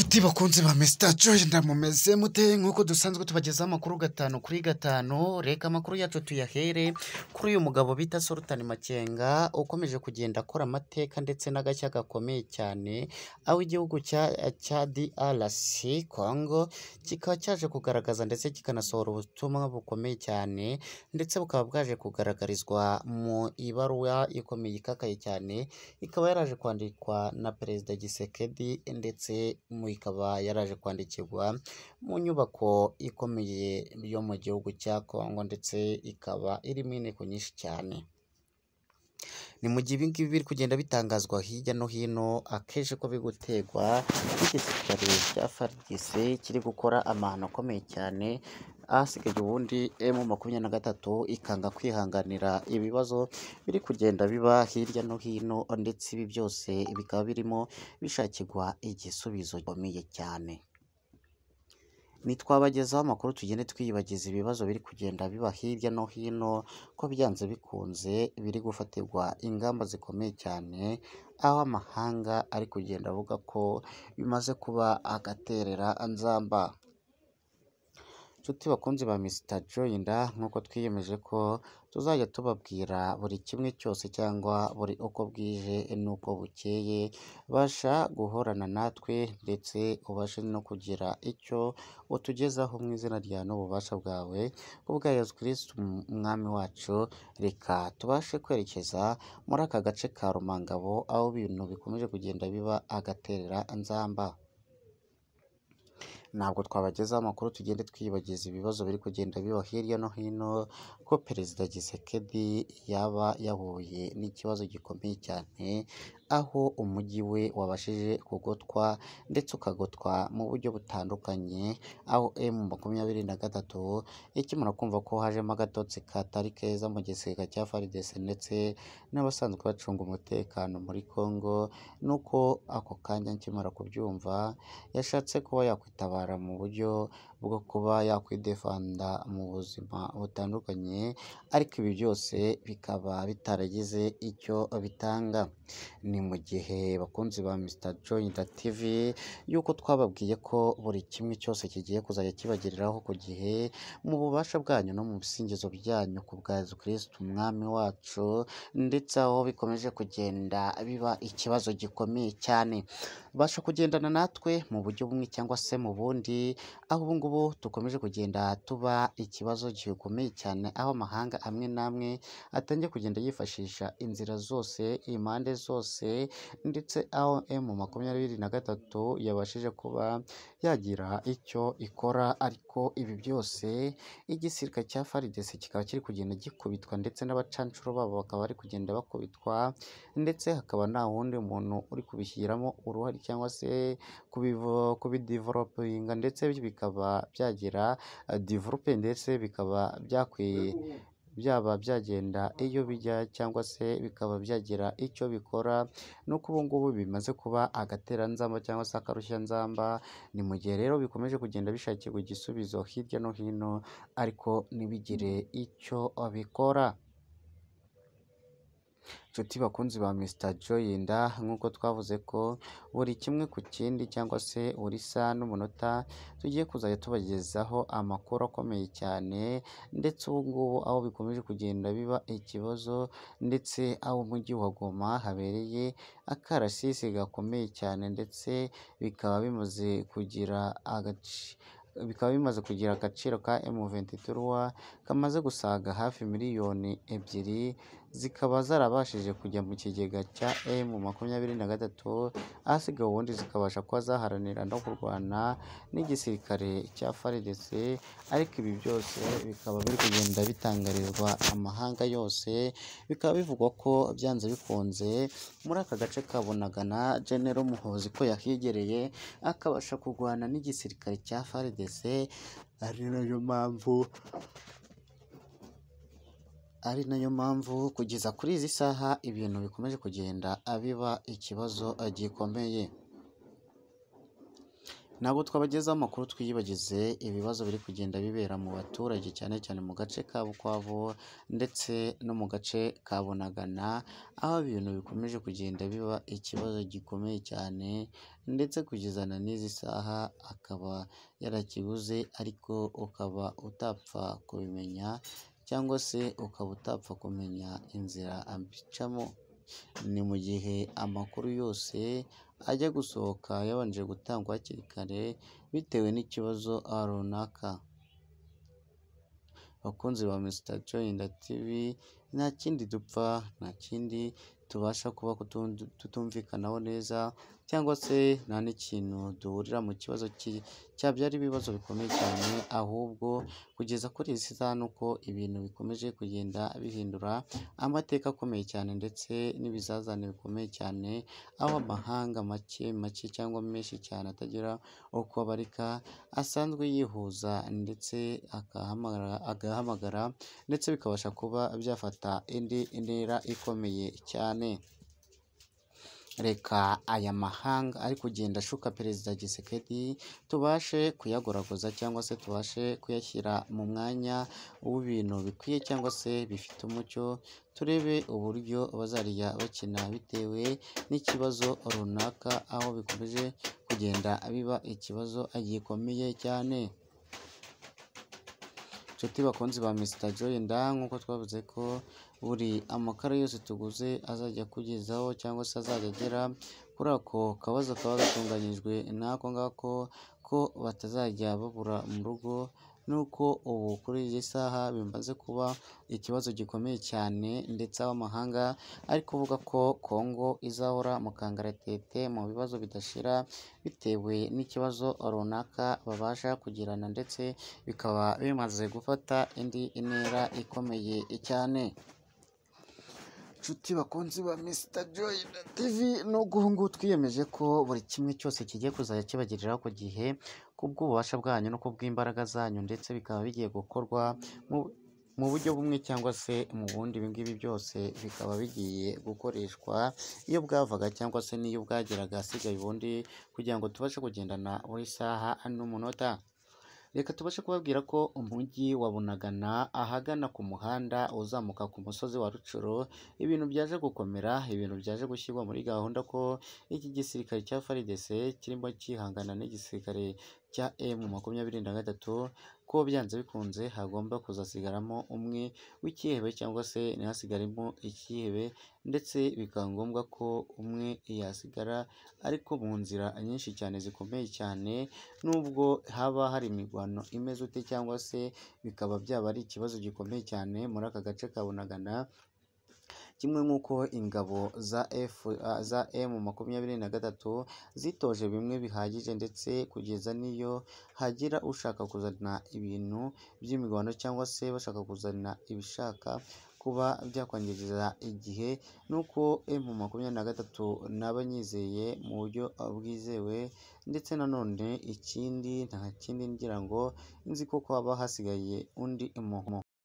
nshuti bakunze ba Mr Joy ndamumeze mute nk'uko dusanzwe tubagezaho amakuru gatanu kuri gatanu reka amakuru yacu tuyahere kuri uyu mugabo bita Sultan Makenga ukomeje kugenda akora amateka ndetse n'agashya gakomeye cyane aho igihugu cya cya DRC Congo kikaba cyaje kugaragaza ndetse kikanasohora ubutumwa bukomeye cyane ndetse bukaba bwaje kugaragarizwa mu ibaruwa ikomeye ikakaye cyane ikaba yaraje kwandikwa na Perezida Gisekedi ndetse mu ikaba yaraje kwandikirwa mu nyubako ikomeye yo mu gihugu cya Congo ndetse ikaba irimo inteko nyinshi cyane. ni mu gihe ibi ngibi biri kugenda bitangazwa hirya no hino akenshi ko biri guterwa n'igisirikare cya FARDC kiri gukora amahano akomeye cyane ahasigaye ubundi emu makumyabiri na gatatu ikanga kwihanganira ibibazo biri kugenda biba hirya no hino ndetse ibi byose bikaba birimo bishakirwa igisubizo gikomeye cyane. ntitwabagezaho amakuru tugende twiyibagiza ibibazo biri kugenda biba hirya no hino ko byanze bikunze biri gufatirwa ingamba zikomeye cyane aho amahanga ari kugenda avuga ko bimaze kuba agaterera nzamba Nshuti bakunzi ba Mr Joyina nk'uko twiyemeje ko tuzajya tubabwira buri kimwe cyose cyangwa buri uko bwije n'uko bukeye, basha guhorana natwe ndetse ubashe no kugira icyo utugezaho mu izina rya n'ububasha bwawe, kubwa Yesu Kristu Umwami wacu, reka tubashe kwerekeza muri aka gace ka Rumangabo aho ibintu bikomeje kugenda biba agaterera nzamba. ntabwo twabagezaho amakuru tugende twiyibagiza ibibazo biri kugenda biba hirya no hino ko perezida Gisekedi yaba yahuye n'ikibazo gikomeye cyane aho umujyi we wabashije kugotwa ndetse ukagotwa mu buryo butandukanye, aho emu makumyabiri na gatatu ikimara kumva ko hajemo agatotsi katari keza mu gisirikare cya FARDC ndetse n'abasanzwe bacunga umutekano muri Congo, nuko ako kanya nkimara kubyumva yashatse kuba yakwitabara mu buryo bwo kuba yakwidefanda mu buzima butandukanye ariko ibi byose bikaba bitaragize icyo bitanga. Ni mu gihe bakunzi ba Mr Joyner TV y'uko twababwiye ko buri kimwe cyose kigiye kuzajya kibagereraho ku gihe mu bubasha bwanyu no mu bisingizo byanyu ku bwa Yezu Kristu umwami wacu ndetse aho bikomeje kugenda biba ikibazo gikomeye cyane. basha kugendana natwe mu buryo bumwe cyangwa se mu bundi aho ubu ubu dukomeje kugenda tuba ikibazo gikomeye cyane, aho amahanga amwe n'amwe atangiye kugenda yifashisha inzira zose, impande zose ndetse aho emu makumyabiri na gatatu yabashije kuba yagira icyo ikora, ariko ibi byose igisirika cya FARDC kikaba kiri kugenda gikubitwa ndetse n'abacanshuro babo bakaba bari kugenda bakubitwa ndetse hakaba nta wundi muntu uri kubishyiramo uruhare cyangwa se kubidivelopinga ndetse bikaba byagira eh, develope ndetse bikaba byakwiye byaba byagenda iyo bijya cyangwa se bikaba byagira icyo bikora nuko ubu ngubu bimaze kuba agateranzamba cyangwa se akarushanzamba ni mu gihe rero bikomeje kugenda bishakirwa igisubizo hirya no hino ariko ntibigire icyo bikora. Nshuti bakunzi ba Mr Joyinda nk'uko twavuze ko buri kimwe ku kindi cyangwa se buri isaha n'umunota tugiye kuzajya tubagezaho amakuru akomeye cyane ndetse ubu ngubu aho bikomeje kugenda biba ikibazo ndetse aho umujyi wa Goma habereye akarasisi gakomeye cyane ndetse bikaba bimaze kugira agace bikaba bimaze kugira agaciro ka M23 kamaze gusaga hafi miliyoni ebyiri zikaba zarabashije kujya mu kigega cya M23 ahasigaye ubundi zikabasha kuba zaharanira no kurwana n'igisirikare cya FARDC ariko ibi byose bikaba biri kugenda bitangarizwa amahanga yose bikaba bivugwa ko byanze bikunze muri aka gace ka Bunagana Gen Muhozi ko yahigereye akabasha kurwana n'igisirikare cya FARDC ari nayo mpamvu ari nayo mpamvu kugeza kuri izi saha ibintu bikomeje kugenda biba ikibazo eh, gikomeye ntabwo twabagezaho amakuru twiyibagize ibibazo biri kugenda bibera mu baturage cyane cyane mu gace ka Bukavu ndetse no mu gace ka Bunagana aho ibintu bikomeje kugenda biba ikibazo gikomeye cyane ndetse kugezana n'izi saha akaba yarakibuze ariko ukaba utapfa kubimenya cyangwa se ukaba utapfa kumenya inzira abicamo, ni mu gihe amakuru yose ajya gusohoka yabanje gutangwa hakiri kare bitewe n'ikibazo runaka. Bakunzi ba Mr Joy TV, nta kindi dupfa, nta kindi tubasha kuba tutumvikanaho neza. cyangwa se nta n'ikintu duhurira mu kibazo cyabyara ibibazo bikomeye cyane, ahubwo kugeza kuri iyi saha nuko ibintu bikomeje kugenda bihindura amateka akomeye cyane ndetse n'ibizazane bikomeye cyane, aho amahanga make make cyangwa menshi cyane atagira uko abarika, asanzwe yihuza ndetse agahamagara ndetse bikabasha kuba byafata indi ntera ikomeye cyane. reka aya mahanga ari kugenda ashuka Perezida Gisekedi tubashe kuyagoragoza cyangwa se tubashe kuyashyira mu mwanya w'ibintu bikwiye cyangwa se bifite umucyo turebe uburyo bazajya bakina bitewe n'ikibazo runaka aho bikomeje kugenda biba ikibazo gikomeye cyane. inshuti bakunzi ba Mr Joy nk'uko twavuze ko buri amakara yose tuguze azajya akugezaho cyangwa se azajya agera kuri ako kabazo kaba gatunganyijwe n'ako ngako ko batazajya babura mu rugo nuko ubu kuri iyi saha bimaze kuba ikibazo gikomeye cyane ndetse ab'amahanga ari kuvuga ko Congo izahora mu kangaratete mu bibazo bidashira bitewe n'ikibazo runaka babasha kugirana ndetse bikaba bimaze gufata indi intera ikomeye cyane. Inshuti bakunzi ba Mr Joy TV, nubwo ubu ngubu twiyemeje ko buri kimwe cyose kigiye kuzajya kibagirira ku gihe kubw'ububasha bwanyu no kubw'imbaraga zanyu ndetse bikaba bigiye gukorwa mu buryo bumwe cyangwa se mu bundi ibi ngibi byose bikaba bigiye gukoreshwa iyo bwavaga cyangwa se n'iyo bwageraga hasigaye ubundi kugira ngo tubashe kugendana buri saha n'umunota reka tubashe kubabwira ko umujyi wa bunagana ahagana ku muhanda uzamuka ku musozi wa rucuro ibintu byaje gukomera ibintu byaje gushyirwa muri gahunda ko iki gisirikare cya faridese kirimo cyihangana n'igisirikare cya emu makumyabiri na gatatu ko byanze bikunze hagomba kuzasigaramo umwe w'ikihebe cyangwa se ntihasigaremo ikihebe ndetse bikaba ngombwa ko umwe yasigara ariko mu nzira nyinshi cyane zikomeye cyane nubwo haba hari imirwano imeze ute cyangwa se bikaba byaba ari ikibazo gikomeye cyane muri aka gace ka Bunagana. kimwe nk'uko ingabo ah, za M makumyabiri na gatatu zitoje bimwe bihagije ndetse kugeza n'iyo hagira ushaka kuzana ibintu by'imirwano cyangwa se bashaka kuzana ibishaka kuba byakwangiriza igihe nuko M makumyabiri na gatatu nabanyizeye mu buryo bwizewe ndetse nanone ikindi nta kindi ngira ngo nzi ko haba hasigaye undi muntu.